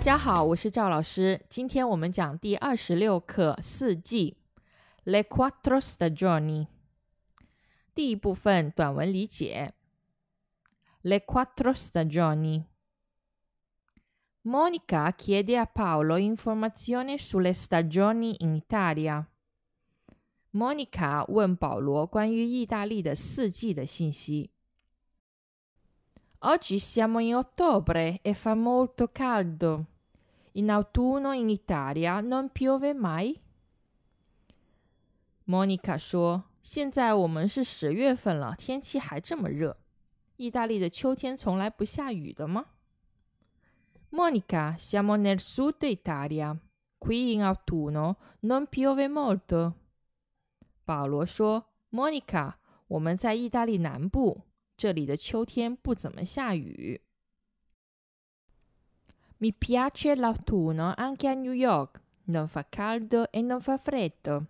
大家好，我是赵老师。今天我们讲第二十六课四季 Le quattro stagioni。第一部分短文理解 Le quattro stagioni。Monica chiede a Paolo informazioni sulle stagioni in Italia。Monica 问保罗关于意大利的四季的信息。Oggi siamo in ottobre e fa molto caldo. In autunno in Italia non piove mai。莫妮卡说：“现在我们是十月份了，天气还这么热。意大利的秋天从来不下雨的吗？” m o n i c a s i a m o nel sud Italia. Qui in autunno non piove molto。保罗说：“ m o n i c a 我们在意大利南部，这里的秋天不怎么下雨。” Mi piace l'autunno anche a New York. Non fa caldo e non fa freddo.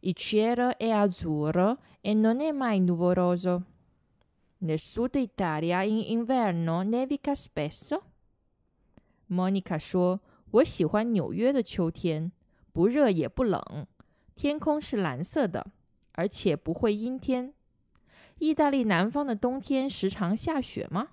Il cielo è azzurro e non è mai nuvoloso. Nel sud Italia in inverno nevica spesso? Monica si 说：“我喜欢纽约的秋天，不热也不冷，天空是蓝色的，而且不会阴天。意大利南方的冬天时常下雪吗？”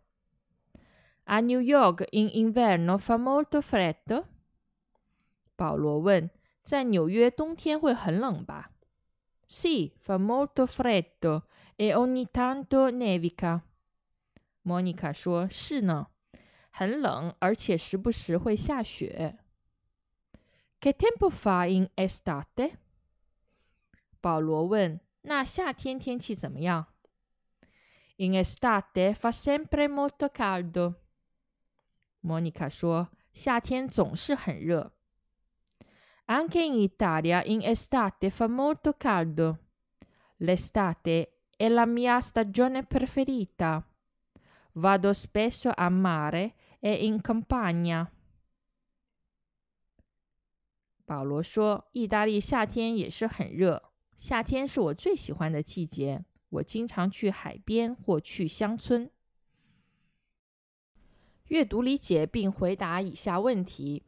A New York in inverno fa molto freddo? Paolo Sì, fa molto freddo e ogni tanto nevica. Monica 说：“是呢，很冷，而且时不时会下雪。” Che tempo fa in estate? 保罗问：“那夏天天气怎么样？” In estate fa sempre molto caldo. 莫妮卡说：“夏天总是很热。” Anche in Italia in estate fa molto caldo. L'estate è la mia stagione preferita. Vado spesso a mare e in campagna. Paolo 保罗说：“意大利夏天也是很热，夏天是我最喜欢的季节。我经常去海边或去乡村。”阅读理解并回答以下问题：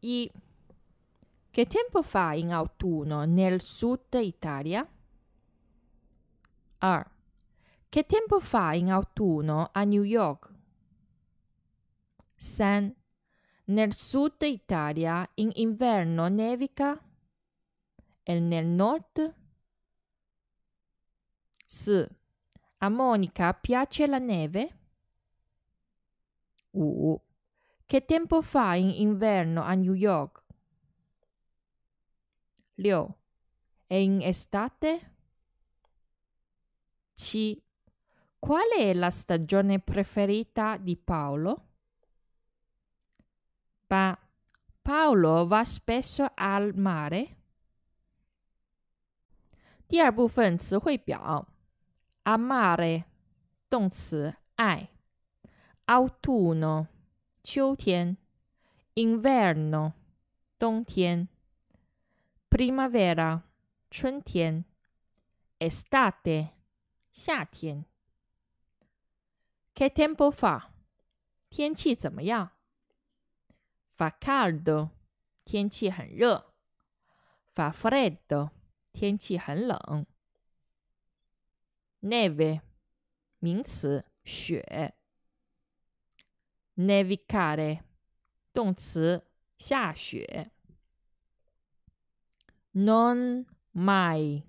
一，Che tempo fa in autunno nel sud Italia？二，Che tempo fa in autunno a New York？三，Nel sud Italia in inverno nevica e nel nord? 4. A Monica piace la neve? Uh, che tempo fa in inverno a New York? Liu. E in estate? Ci. Qual è la stagione preferita di Paolo? Ba. Paolo va spesso al mare? 第二部分词汇表，amare 动词爱。autunno, 秋天 inverno, 冬天 primavera, 春天 estate, 夏天 Che tempo fa? Fa caldo, 天气很热 Fa freddo, 天气很冷 Neve, 名词，雪。n e v i c a r e 动词，下雪。Non mai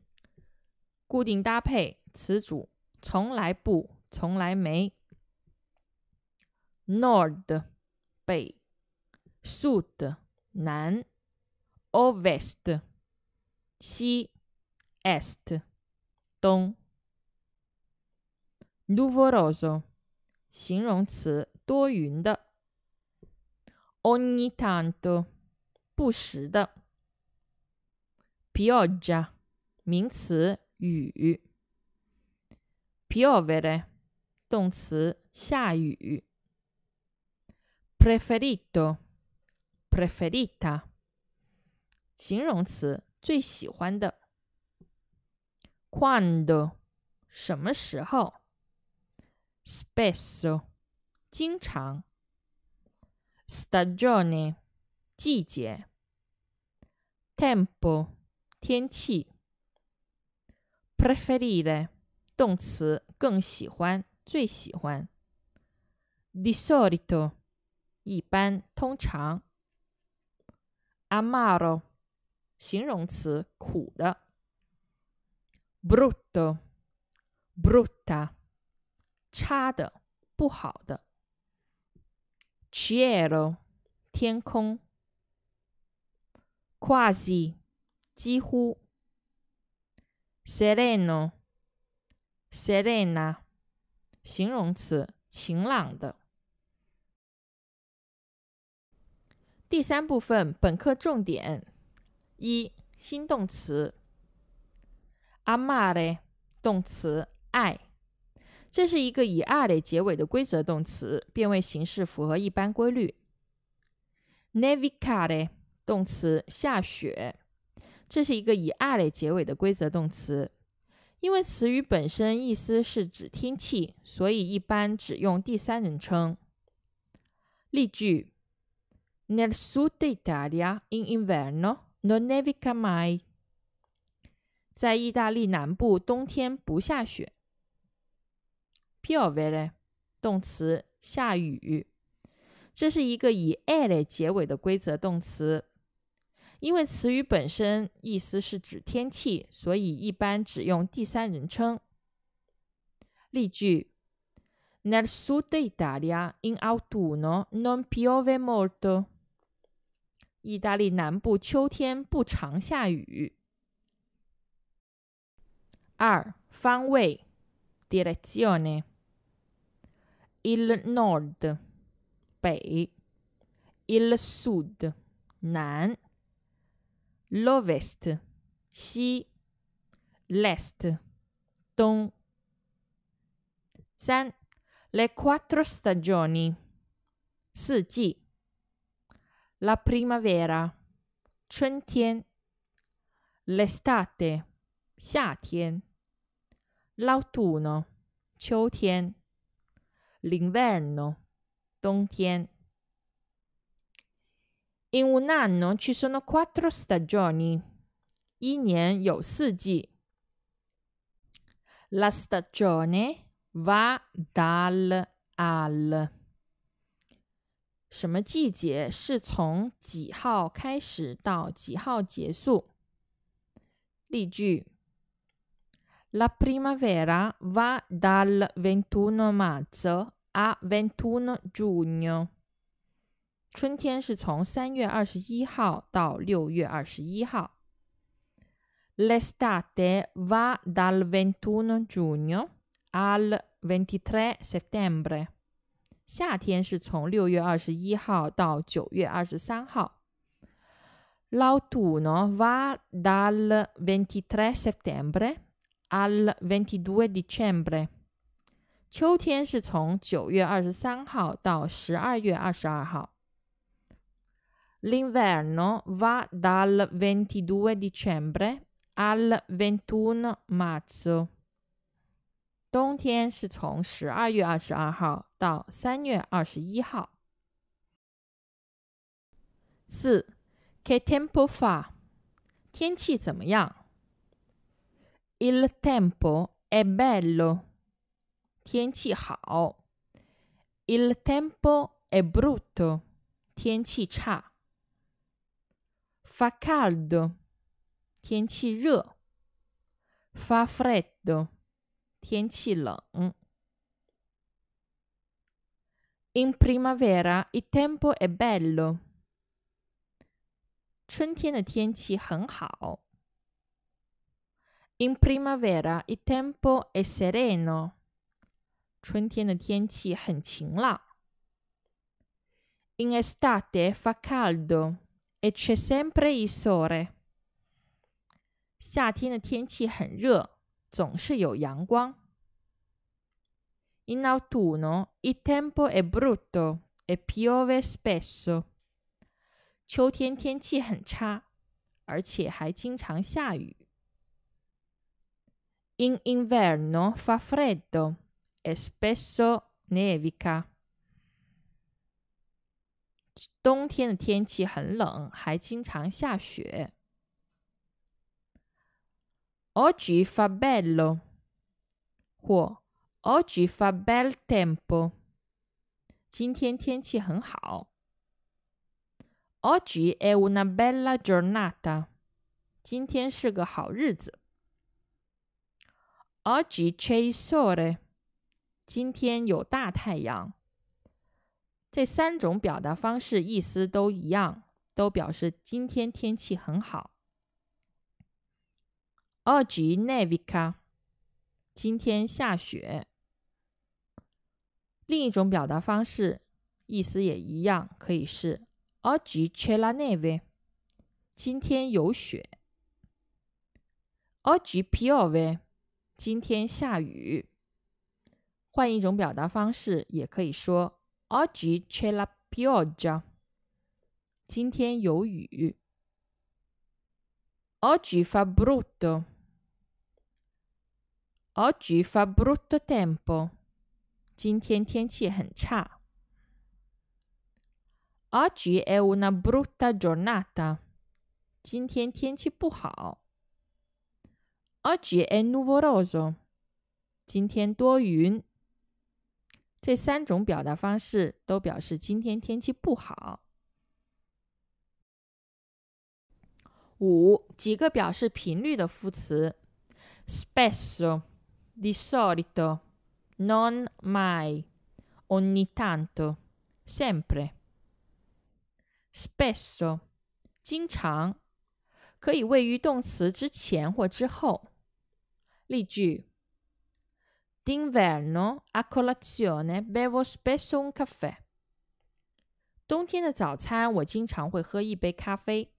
固定搭配词组，从来不，从来没。Nord 北，Sud 南，Ovest 西，Est 东。n u v o r o s o 形容词。多云的，ogni tanto 不时的，pioggia 名词雨，piovere 动词下雨，preferito preferita 形容词最喜欢的，quando 什么时候？spesso 经常。stagione 季节，tempo 天气，preferire 动词更喜欢最喜欢，di solito 一般通常，amaro 形容词苦的，brutto brutta 差的不好的。cielo 天空，quasi 几乎 s e r e n o s e r e n n a 形容词晴朗的。第三部分本课重点一新动词，amar e 动词爱。这是一个以 r 类结尾的规则动词，变为形式符合一般规律。n e v i c a r e 动词下雪，这是一个以 r 类结尾的规则动词。因为词语本身意思是指天气，所以一般只用第三人称。例句：nel sud Italia in inverno non n e v i c a mai。在意大利南部冬天不下雪。piove 嘞，动词下雨，这是一个以 e 来结尾的规则动词，因为词语本身意思是指天气，所以一般只用第三人称。例句：Nel sud Italia in autunno non piove molto。意大利南部秋天不常下雨。二方位 direzione。il nord, pei il sud, nan l'ovest, 西, l'est, 东. 3. Le quattro stagioni, 四季, la primavera, 春天, l'estate, 夏天, l'autunno, 秋天。l'inverno, dongtian. In un anno ci sono quattro stagioni. Yinian you siji. La stagione va dal al. 什么季节是从几号开始到几号结束？例句 la primavera va dal 21 marzo a 21 giugno。春天是从三月二十一号到六月二十一号。L'estate va dal 21 giugno al 23 settembre。夏天是从六月二十一号到九月二十三号。L'autunno va dal 23 settembre al 22 dicembre. dicembre。秋天是从九月二十三号到十二月二十二号。L'inverno va dal 22 dicembre al 21 marzo。冬天是从十二月二十二号到三月二十一号。四，che tempo fa？天气怎么样？il tempo è bello. hao. Il tempo è brutto. cha. Fa caldo. 天气热. Fa freddo. 天气冷. In primavera il tempo è bello. 春天的天气很好。in primavera il tempo è sereno. 春天的天气很晴朗。In estate fa caldo e c'è sempre il sole. 夏天的天气很热，总是有阳光。In autunno il tempo è brutto e piove spesso. 秋天天气很差，而且还经常下雨。in inverno fa freddo e spesso nevica. 冬天的天气很冷，还经常下雪。Oggi fa bello Oggi fa bel tempo。今天天气很好。Oggi è una bella giornata。今天是个好日子。oggi c i a s o u e 今天有大太阳。这三种表达方式意思都一样，都表示今天天气很好。oggi n e v i a 今天下雪。另一种表达方式意思也一样，可以是 oggi c e l a neve 今天有雪。oggi piove 今天下雨，换一种表达方式也可以说 oggi c'è la pioggia。今天有雨。oggi fa brutto。oggi fa brutto tempo。今天天气很差。oggi è una brutta giornata。今天天气不好。Oggi è nuvoloso。今天多云。这三种表达方式都表示今天天气不好。五、几个表示频率的副词：spesso、di solito、non mai、ogni tanto、sempre。spesso 经常，可以位于动词之前或之后。例句：D'inverno a colazione bevo spesso un caffè。冬天的早餐，我经常会喝一杯咖啡。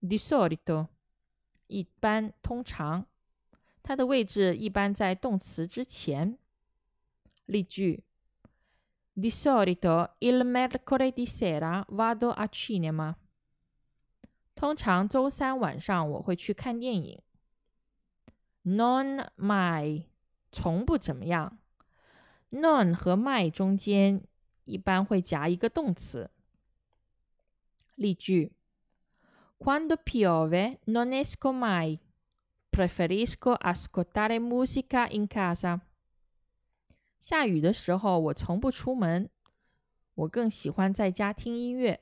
Di solito，一般、通常，它的位置一般在动词之前。例句：Di solito il mercoledì sera vado a cinema。通常周三晚上我会去看电影。Non mai，从不怎么样。Non 和 mai 中间一般会夹一个动词。例句：Quando piove non esco mai，preferisco ascoltare musica in casa。下雨的时候我从不出门，我更喜欢在家听音乐。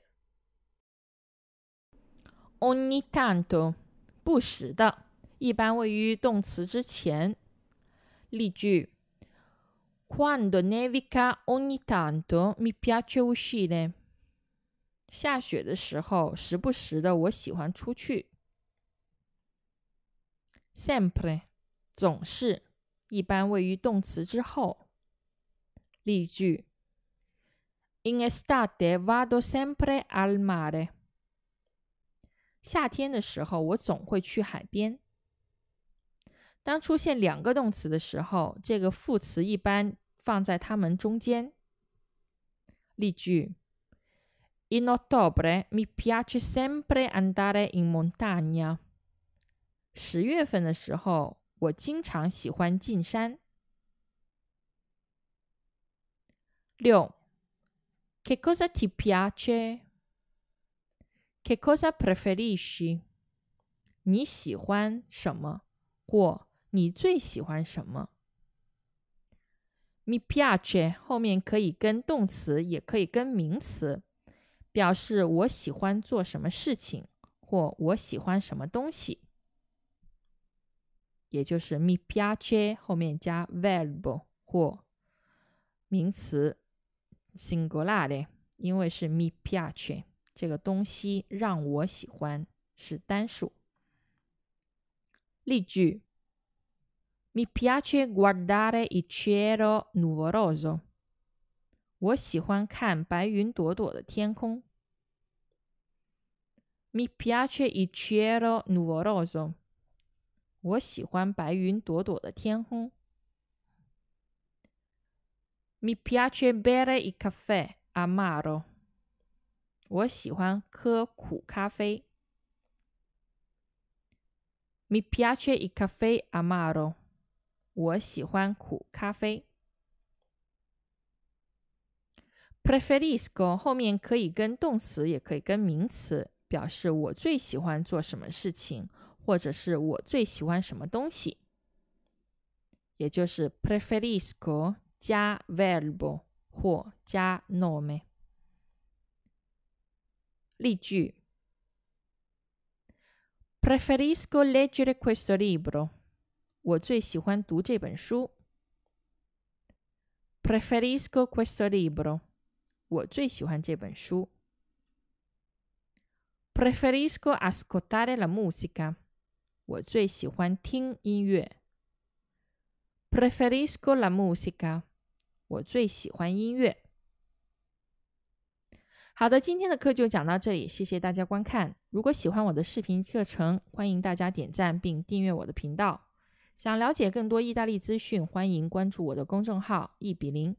Ogni tanto，不时的。一般位于动词之前。例句：Quando nevica ogni tanto mi piace uscire。下雪的时候，时不时的，我喜欢出去。Sempre 总是一般位于动词之后。例句：In estate vado sempre al mare。夏天的时候，我总会去海边。当出现两个动词的时候，这个副词一般放在它们中间。例句：In ottobre mi piace sempre andare in montagna。十月份的时候，我经常喜欢进山。六。Che cosa ti piace？Che cosa preferisci？你喜欢什么？或你最喜欢什么？Mi piace 后面可以跟动词，也可以跟名词，表示我喜欢做什么事情，或我喜欢什么东西。也就是 mi piace 后面加 verb 或名词 singolare 因为是 mi piace 这个东西让我喜欢，是单数。例句。Mi piace guardare il cielo nuvoloso. 我喜欢看白云朵朵的天空。Mi piace il cielo nuvoloso. 我喜欢白云朵朵的天空。Mi piace bere il caffè amaro. 我喜欢喝苦咖啡。Mi piace il caffè amaro. 我喜欢苦咖啡。preferisco 后面可以跟动词，也可以跟名词，表示我最喜欢做什么事情，或者是我最喜欢什么东西。也就是 preferisco 加 verbo 或加 nome。例句：preferisco leggere questo libro。我最喜欢读这本书。preferisco questo libro，我最喜欢这本书。preferisco ascoltare la musica，我最喜欢听音乐。preferisco la musica，我最喜欢音乐。好的，今天的课就讲到这里，谢谢大家观看。如果喜欢我的视频课程，欢迎大家点赞并订阅我的频道。想了解更多意大利资讯，欢迎关注我的公众号“一比零”。